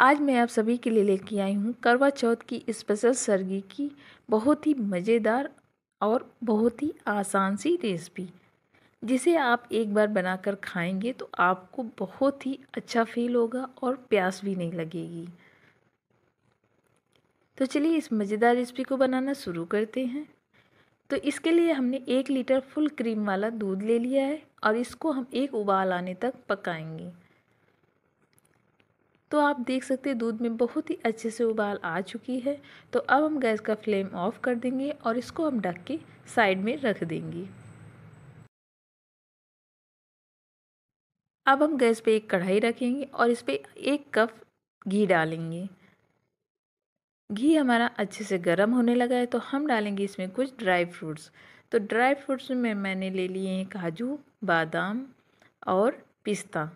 आज मैं आप सभी के लिए लेके आई हूँ करवा चौथ की स्पेशल सर्गी की बहुत ही मज़ेदार और बहुत ही आसान सी रेसिपी जिसे आप एक बार बनाकर खाएंगे तो आपको बहुत ही अच्छा फील होगा और प्यास भी नहीं लगेगी तो चलिए इस मज़ेदार रेसिपी को बनाना शुरू करते हैं तो इसके लिए हमने एक लीटर फुल क्रीम वाला दूध ले लिया है और इसको हम एक उबाल आने तक पकाएंगे तो आप देख सकते हैं दूध में बहुत ही अच्छे से उबाल आ चुकी है तो अब हम गैस का फ्लेम ऑफ कर देंगे और इसको हम ढक के साइड में रख देंगे अब हम गैस पे एक कढ़ाई रखेंगे और इस पर एक कप घी डालेंगे घी हमारा अच्छे से गर्म होने लगा है तो हम डालेंगे इसमें कुछ ड्राई फ्रूट्स तो ड्राई फ्रूट्स में मैंने ले लिए हैं काजू बादाम और पिस्ता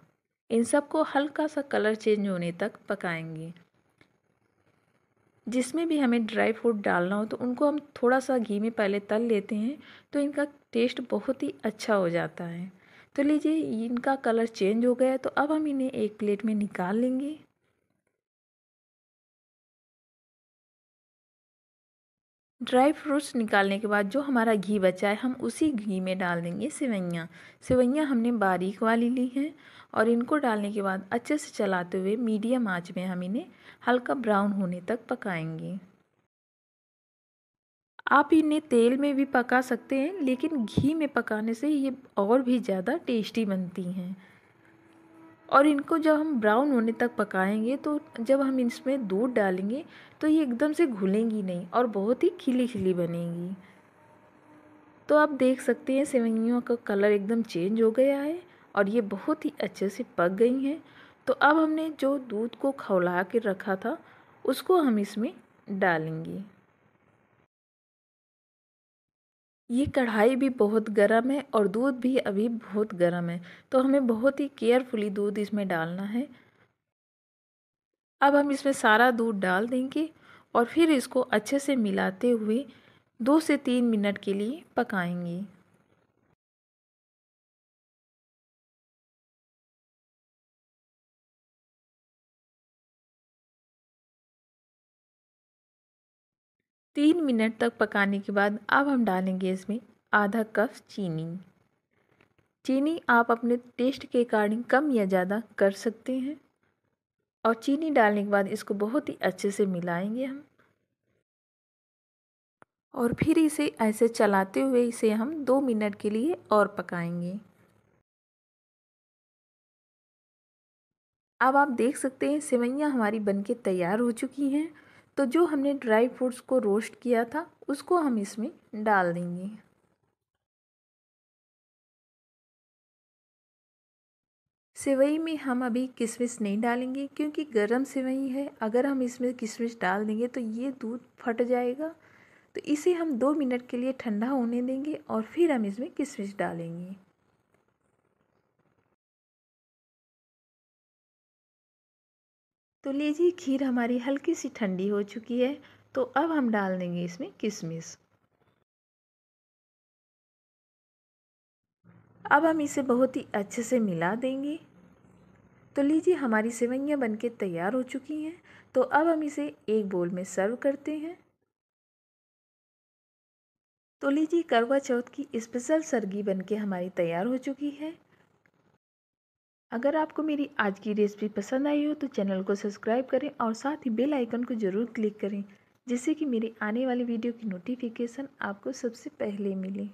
इन सब को हल्का सा कलर चेंज होने तक पकाएंगे जिसमें भी हमें ड्राई फ्रूट डालना हो तो उनको हम थोड़ा सा घी में पहले तल लेते हैं तो इनका टेस्ट बहुत ही अच्छा हो जाता है तो लीजिए इनका कलर चेंज हो गया तो अब हम इन्हें एक प्लेट में निकाल लेंगे ड्राई फ्रूट्स निकालने के बाद जो हमारा घी बचा है हम उसी घी में डाल देंगे सेवैयाँ सेवैयाँ हमने बारीक वाली ली हैं और इनको डालने के बाद अच्छे से चलाते हुए मीडियम आंच में हम इन्हें हल्का ब्राउन होने तक पकाएंगे आप इन्हें तेल में भी पका सकते हैं लेकिन घी में पकाने से ये और भी ज़्यादा टेस्टी बनती हैं और इनको जब हम ब्राउन होने तक पकाएंगे तो जब हम इसमें दूध डालेंगे तो ये एकदम से घुलेंगी नहीं और बहुत ही खिली खिली बनेंगी तो आप देख सकते हैं सेवइयों का कलर एकदम चेंज हो गया है और ये बहुत ही अच्छे से पक गई हैं तो अब हमने जो दूध को खौला के रखा था उसको हम इसमें डालेंगे ये कढ़ाई भी बहुत गर्म है और दूध भी अभी बहुत गर्म है तो हमें बहुत ही केयरफुली दूध इसमें डालना है अब हम इसमें सारा दूध डाल देंगे और फिर इसको अच्छे से मिलाते हुए दो से तीन मिनट के लिए पकाएंगे तीन मिनट तक पकाने के बाद अब हम डालेंगे इसमें आधा कप चीनी चीनी आप अपने टेस्ट के अकॉर्डिंग कम या ज़्यादा कर सकते हैं और चीनी डालने के बाद इसको बहुत ही अच्छे से मिलाएंगे हम और फिर इसे ऐसे चलाते हुए इसे हम दो मिनट के लिए और पकाएंगे अब आप देख सकते हैं सेवैयाँ हमारी बनके तैयार हो चुकी हैं तो जो हमने ड्राई फ्रूट्स को रोस्ट किया था उसको हम इसमें डाल देंगे सेवई में हम अभी किशमिश नहीं डालेंगे क्योंकि गर्म सेवई है अगर हम इसमें किशमिश डाल देंगे तो ये दूध फट जाएगा तो इसे हम दो मिनट के लिए ठंडा होने देंगे और फिर हम इसमें किशमिश डालेंगे तो लीजिए खीर हमारी हल्की सी ठंडी हो चुकी है तो अब हम डाल देंगे इसमें किशमिश अब हम इसे बहुत ही अच्छे से मिला देंगे तो लीजिए हमारी सेवैयाँ बनके तैयार हो चुकी हैं तो अब हम इसे एक बोल में सर्व करते हैं तो लीजिए करवा चौथ की स्पेशल सरगी बनके हमारी तैयार हो चुकी है अगर आपको मेरी आज की रेसिपी पसंद आई हो तो चैनल को सब्सक्राइब करें और साथ ही बेल आइकन को ज़रूर क्लिक करें जिससे कि मेरी आने वाली वीडियो की नोटिफिकेशन आपको सबसे पहले मिले